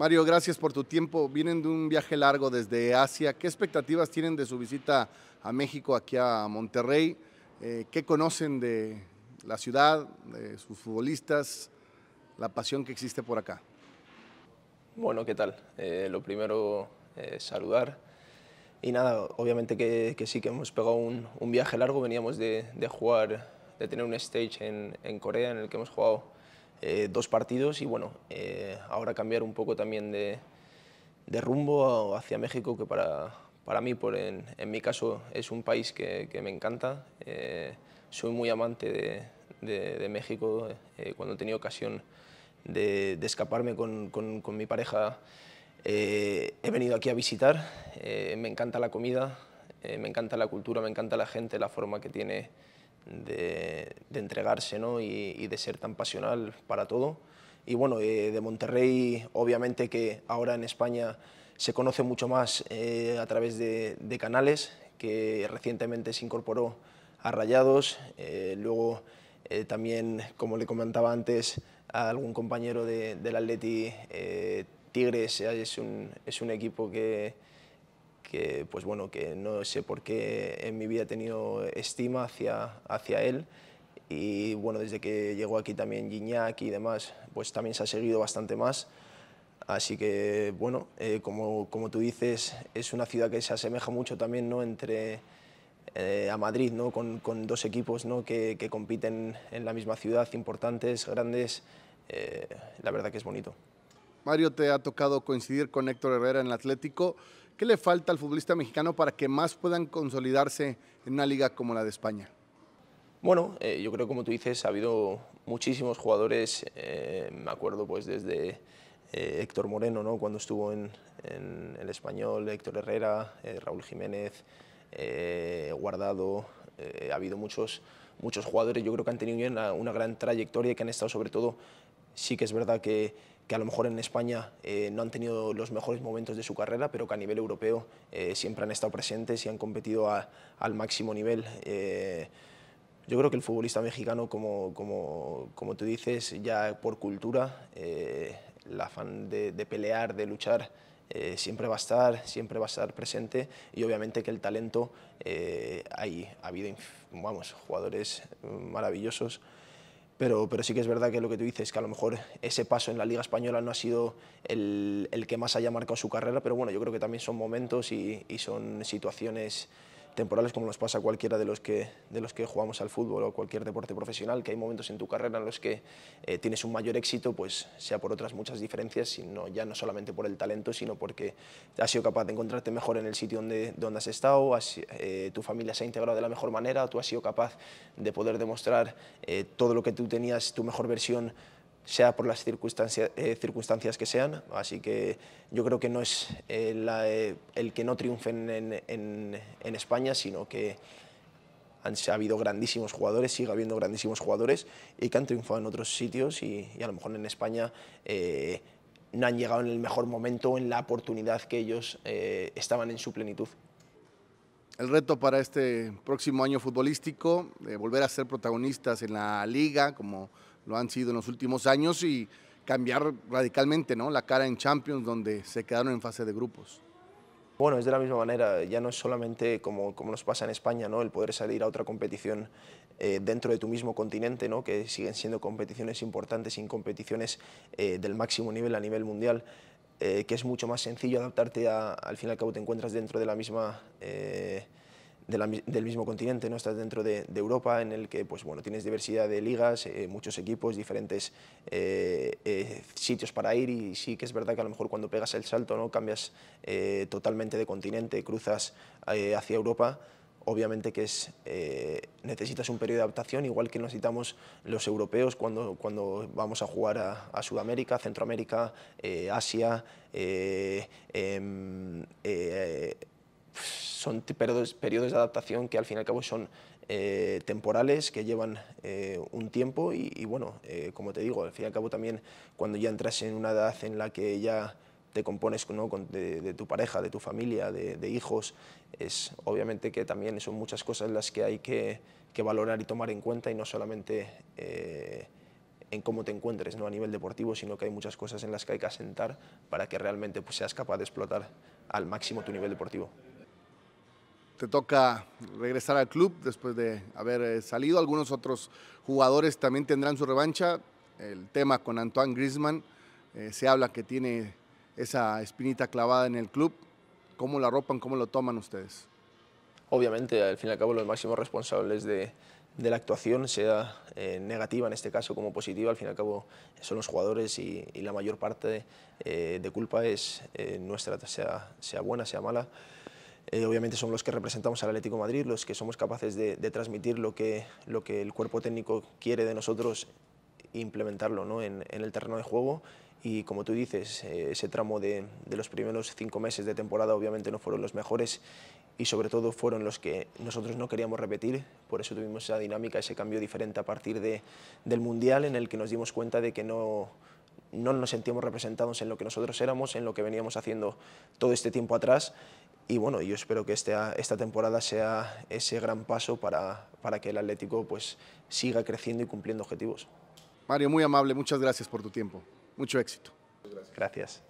Mario, gracias por tu tiempo. Vienen de un viaje largo desde Asia. ¿Qué expectativas tienen de su visita a México, aquí a Monterrey? Eh, ¿Qué conocen de la ciudad, de sus futbolistas, la pasión que existe por acá? Bueno, ¿qué tal? Eh, lo primero, es eh, saludar. Y nada, obviamente que, sí que hemos pegado un, viaje largo. Veníamos de, jugar, de tener un stage en Corea en el que hemos jugado eh, dos partidos y bueno, eh, ahora cambiar un poco también de, rumbo hacia México, que para, para mí, por en, mi caso, es un país que, me encanta. Eh, soy muy amante de, de, México. cuando he tenido ocasión de, escaparme con, con, con, mi pareja, he venido aquí a visitar. me encanta la comida, me encanta la cultura, me encanta la gente, la forma que tiene de, entregarse y, de ser tan pasional para todo. Y bueno, eh, de Monterrey, obviamente que ahora en España se conoce mucho más eh, a través de, canales, que recientemente se incorporó a Rayados, eh, luego también, como le comentaba antes a algún compañero del Atleti, Tigres es es un equipo que, que, pues bueno, que no sé por qué en mi vida he tenido estima hacia, hacia él y bueno, desde que llegó aquí también Gignac y demás, pues también se ha seguido bastante más. Así que, bueno, eh, como, como, tú dices, es una ciudad que se asemeja mucho también ¿no? entre eh, a Madrid, ¿no? con, con dos equipos ¿no? que, que, compiten en la misma ciudad, importantes, grandes. Eh, la verdad que es bonito. Mario, te ha tocado coincidir con Héctor Herrera en el Atlético. ¿Qué le falta al futbolista mexicano para que más puedan consolidarse en una liga como la de España? Bueno, eh, yo creo como tú dices, ha habido muchísimos jugadores, eh, me acuerdo pues desde eh, Héctor Moreno, ¿no? cuando estuvo en, el Español, Héctor Herrera, Raúl Jiménez, Guardado, ha habido muchos, muchos jugadores, yo creo que han tenido una gran trayectoria y que han estado sobre todo, sí que es verdad que que a lo mejor en España eh, no han tenido los mejores momentos de su carrera, pero que a nivel europeo eh, siempre han estado presentes y han competido al máximo nivel. Eh, yo creo que el futbolista mexicano, como, como, como tú dices, ya por cultura, el afán de, de, pelear, de luchar, siempre va a estar, siempre va a estar presente y obviamente que el talento, hay, ha habido vamos, jugadores mm, maravillosos, pero, pero sí que es verdad que lo que tú dices, que a lo mejor ese paso en la Liga Española no ha sido el, que más haya marcado su carrera, pero bueno, yo creo que también son momentos y son situaciones temporales como nos pasa a cualquiera de los, que, de los que jugamos al fútbol o cualquier deporte profesional, que hay momentos en tu carrera en los que eh, tienes un mayor éxito, pues sea por otras muchas diferencias, sino ya no solamente por el talento, sino porque has sido capaz de encontrarte mejor en el sitio donde, donde has estado, eh, tu familia se ha integrado de la mejor manera, tú has sido capaz de poder demostrar eh, todo lo que tú tenías, tu mejor versión sea por las eh, circunstancias que sean, así que yo creo que no es eh, eh, el que no triunfen en, España, sino que han ha habido grandísimos jugadores, sigue habiendo grandísimos jugadores y que han triunfado en otros sitios y, y a lo mejor en España no han llegado en el mejor momento, en la oportunidad que ellos estaban en su plenitud. El reto para este próximo año futbolístico, volver a ser protagonistas en la liga como lo han sido en los últimos años y cambiar radicalmente ¿no? la cara en Champions donde se quedaron en fase de grupos. Bueno, es de la misma manera, ya no es solamente como, como nos pasa en España, ¿no? el poder salir a otra competición eh, dentro de tu mismo continente, ¿no? que siguen siendo competiciones importantes y competiciones eh, del máximo nivel a nivel mundial. Eh, que es mucho más sencillo adaptarte a, al final que te encuentras dentro de la misma del mismo continente, no estás dentro de, Europa, en el que pues, bueno, tienes diversidad de ligas, eh, muchos equipos, diferentes eh, eh, sitios para ir y sí que es verdad que a lo mejor cuando pegas el salto ¿no? cambias totalmente de continente, cruzas hacia Europa, obviamente que es, necesitas un periodo de adaptación, igual que necesitamos los europeos cuando, cuando vamos a jugar a, Sudamérica, Centroamérica, Asia, em, son periodos, de adaptación que al fin y al cabo son eh, temporales, que llevan eh, un tiempo y, bueno, eh, como te digo, al fin y al cabo también cuando ya entras en una edad en la que ya te compones de, tu pareja, de tu familia, de, hijos, es obviamente que también son muchas cosas las que hay que, valorar y tomar en cuenta y no solamente en cómo te encuentres ¿no? a nivel deportivo, sino que hay muchas cosas en las que hay que asentar para que realmente pues, seas capaz de explotar al máximo tu nivel deportivo te toca regresar al club después de haber eh, salido. Algunos otros jugadores también tendrán su revancha. El tema con Antoine Griezmann, eh, se habla que tiene esa espinita clavada en el club. ¿Cómo la ropan, cómo lo toman ustedes? Obviamente, al fin y al cabo, los máximos responsables de, la actuación, sea eh, negativa en este caso como positiva, al fin y al cabo son los jugadores y, la mayor parte de culpa es nuestra, sea, sea buena, sea mala. Eh, obviamente son los que representamos al Atlético Madrid, los que somos capaces de, transmitir lo que, lo que el cuerpo técnico quiere de nosotros e implementarlo ¿no? en, el terreno de juego. Y como tú dices, eh, ese tramo de, los primeros cinco meses de temporada obviamente no fueron los mejores y sobre todo fueron los que nosotros no queríamos repetir. Por eso tuvimos esa dinámica, ese cambio diferente a partir del Mundial en el que nos dimos cuenta de que no no nos sentíamos representados en lo que nosotros éramos, en lo que veníamos haciendo todo este tiempo atrás. Y bueno, yo espero que esta temporada sea ese gran paso para, que el Atlético pues, siga creciendo y cumpliendo objetivos. Mario, muy amable, muchas gracias por tu tiempo. Mucho éxito. gracias.